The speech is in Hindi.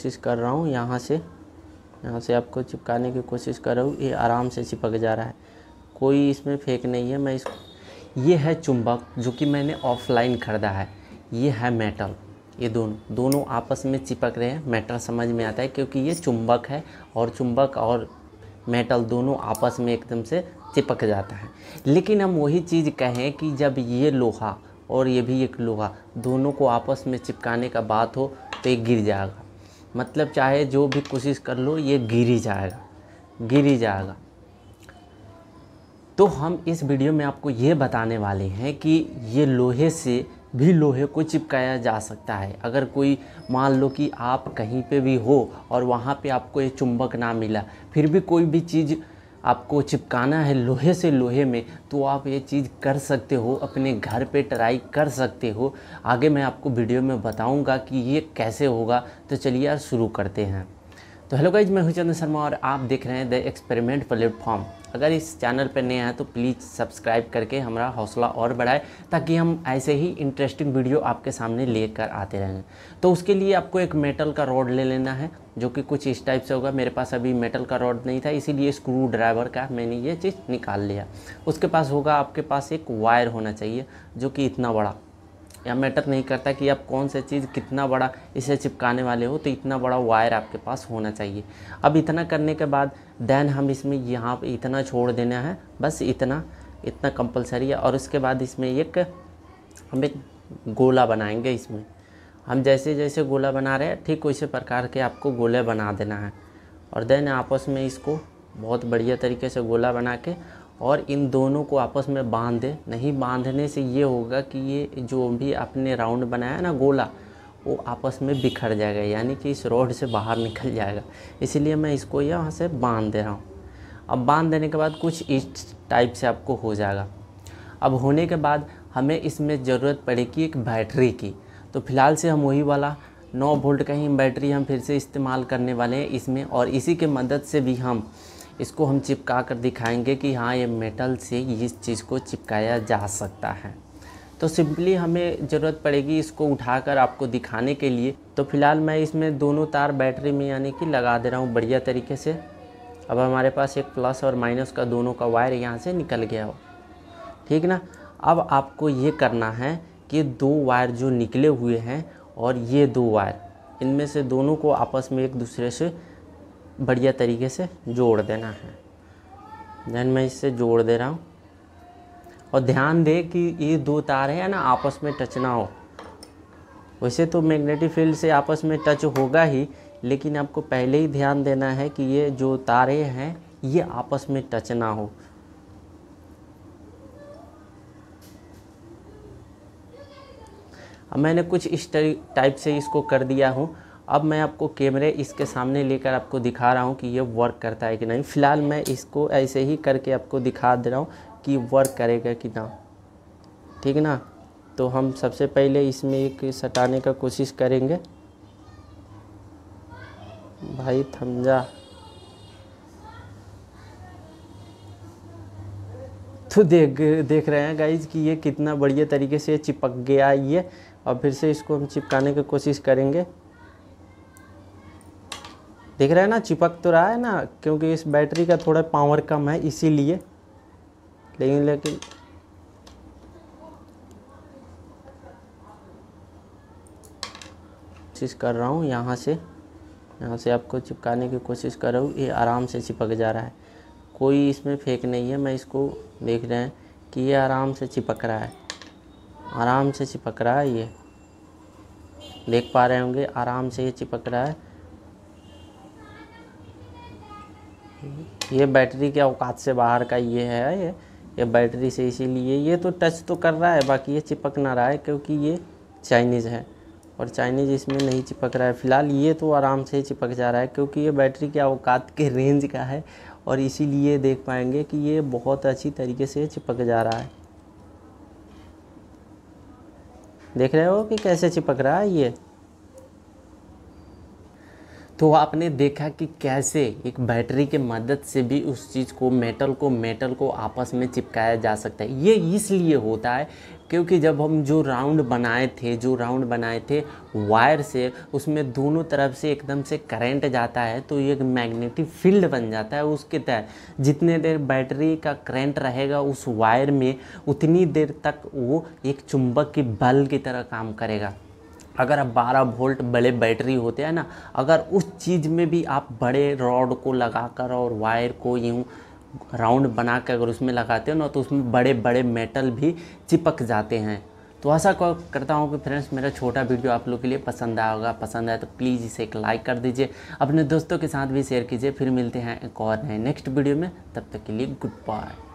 कोशिश कर रहा हूँ यहाँ से यहाँ से आपको चिपकाने की कोशिश कर रहा हूँ ये आराम से चिपक जा रहा है कोई इसमें फेक नहीं है मैं इस ये है चुंबक जो कि मैंने ऑफलाइन ख़रीदा है ये है मेटल ये दोनों दोनों आपस में चिपक रहे हैं मेटल समझ में आता है क्योंकि ये चुंबक है और चुंबक और मेटल दोनों आपस में एकदम से चिपक जाता है लेकिन हम वही चीज़ कहें कि जब ये लोहा और ये भी एक लोहा दोनों को आपस में चिपकाने का बात हो तो ये गिर जाएगा मतलब चाहे जो भी कोशिश कर लो ये गिर ही जाएगा गिर ही जाएगा तो हम इस वीडियो में आपको ये बताने वाले हैं कि ये लोहे से भी लोहे को चिपकाया जा सकता है अगर कोई मान लो कि आप कहीं पे भी हो और वहाँ पे आपको ये चुंबक ना मिला फिर भी कोई भी चीज़ आपको चिपकाना है लोहे से लोहे में तो आप ये चीज़ कर सकते हो अपने घर पे ट्राई कर सकते हो आगे मैं आपको वीडियो में बताऊंगा कि ये कैसे होगा तो चलिए यार शुरू करते हैं तो हेलो गाइज मैं हूं शर्मा और आप देख रहे हैं द एक्सपेरिमेंट प्लेटफॉर्म अगर इस चैनल पर नए हैं तो प्लीज़ सब्सक्राइब करके हमारा हौसला और बढ़ाए ताकि हम ऐसे ही इंटरेस्टिंग वीडियो आपके सामने लेकर आते रहें तो उसके लिए आपको एक मेटल का रॉड ले लेना है जो कि कुछ इस टाइप से होगा मेरे पास अभी मेटल का रॉड नहीं था इसीलिए स्क्रू ड्राइवर का मैंने ये चीज़ निकाल लिया उसके पास होगा आपके पास एक वायर होना चाहिए जो कि इतना बड़ा यह मैटर नहीं करता कि आप कौन सा चीज़ कितना बड़ा इसे चिपकाने वाले हो तो इतना बड़ा वायर आपके पास होना चाहिए अब इतना करने के बाद देन हम इसमें यहाँ पर इतना छोड़ देना है बस इतना इतना कंपलसरी है और उसके बाद इसमें एक हम एक गोला बनाएंगे इसमें हम जैसे जैसे गोला बना रहे हैं ठीक उसी प्रकार के आपको गोले बना देना है और देन आपस में इसको बहुत बढ़िया तरीके से गोला बना के और इन दोनों को आपस में बांध दें नहीं बांधने से ये होगा कि ये जो भी आपने राउंड बनाया ना गोला वो आपस में बिखर जाएगा यानी कि इस रोड से बाहर निकल जाएगा इसलिए मैं इसको यहाँ से बांध दे रहा हूँ अब बांध देने के बाद कुछ इस टाइप से आपको हो जाएगा अब होने के बाद हमें इसमें ज़रूरत पड़ेगी एक बैटरी की तो फिलहाल से हम वही वाला 9 वोल्ट का ही बैटरी हम फिर से इस्तेमाल करने वाले हैं इसमें और इसी के मदद से भी हम इसको हम चिपका कर दिखाएंगे कि हाँ ये मेटल से इस चीज़ को चिपकाया जा सकता है तो सिंपली हमें ज़रूरत पड़ेगी इसको उठाकर आपको दिखाने के लिए तो फिलहाल मैं इसमें दोनों तार बैटरी में यानी कि लगा दे रहा हूँ बढ़िया तरीके से अब हमारे पास एक प्लस और माइनस का दोनों का वायर यहाँ से निकल गया हो ठीक ना अब आपको ये करना है कि दो वायर जो निकले हुए हैं और ये दो वायर इनमें से दोनों को आपस में एक दूसरे से बढ़िया तरीके से जोड़ देना है देन मैं इसे जोड़ दे रहा हूँ और ध्यान दे कि ये दो तार है ना आपस में टच ना हो वैसे तो मैग्नेटिक फील्ड से आपस में टच होगा ही लेकिन आपको पहले ही ध्यान देना है कि ये जो तारे हैं ये आपस में टच ना हो अब मैंने कुछ इस टाइप से इसको कर दिया हूँ अब मैं आपको कैमरे इसके सामने लेकर आपको दिखा रहा हूँ कि ये वर्क करता है कि नहीं फ़िलहाल मैं इसको ऐसे ही करके आपको दिखा दे रहा हूँ कि वर्क करेगा कि ना ठीक ना तो हम सबसे पहले इसमें एक सटाने का कोशिश करेंगे भाई थम जा तो देख देख रहे हैं गाइज कि ये कितना बढ़िया तरीके से चिपक गया ये और फिर से इसको हम चिपकाने की कोशिश करेंगे दिख रहा है ना चिपक तो रहा है ना क्योंकि इस बैटरी का थोड़ा पावर कम है इसीलिए लेकिन लेकिन कोशिश कर रहा हूँ यहाँ से यहाँ से आपको चिपकाने की कोशिश कर रहा हूँ ये आराम से चिपक जा रहा है कोई इसमें फेंक नहीं है मैं इसको देख रहे हैं कि ये आराम से चिपक रहा है आराम से चिपक रहा है ये देख पा रहे होंगे आराम से ये चिपक रहा है ये बैटरी के अवकात से बाहर का ये है ये ये बैटरी से इसीलिए ये तो टच तो कर रहा है बाकी ये चिपक ना रहा है क्योंकि ये चाइनीज़ है और चाइनीज़ इसमें नहीं चिपक रहा है फ़िलहाल ये तो आराम से चिपक जा रहा है क्योंकि ये बैटरी के अवकात के रेंज का है और इसीलिए देख पाएंगे कि ये बहुत अच्छी तरीके से चिपक जा रहा है देख रहे हो कि कैसे चिपक रहा है ये तो आपने देखा कि कैसे एक बैटरी के मदद से भी उस चीज़ को मेटल को मेटल को आपस में चिपकाया जा सकता है ये इसलिए होता है क्योंकि जब हम जो राउंड बनाए थे जो राउंड बनाए थे वायर से उसमें दोनों तरफ से एकदम से करंट जाता है तो एक मैग्नेटिक फील्ड बन जाता है उसके तहत जितने देर बैटरी का करंट रहेगा उस वायर में उतनी देर तक वो एक चुंबक की बल की तरह काम करेगा अगर आप बारह वोल्ट बड़े बैटरी होते हैं ना अगर उस चीज़ में भी आप बड़े रॉड को लगाकर और वायर को यूँ राउंड बना कर अगर उसमें लगाते हो ना तो उसमें बड़े बड़े मेटल भी चिपक जाते हैं तो ऐसा करता हूँ कि फ्रेंड्स मेरा छोटा वीडियो आप लोग के लिए पसंद आया होगा पसंद आया तो प्लीज़ इसे एक लाइक कर दीजिए अपने दोस्तों के साथ भी शेयर कीजिए फिर मिलते हैं एक और नए नेक्स्ट वीडियो में तब तक के लिए गुड बाय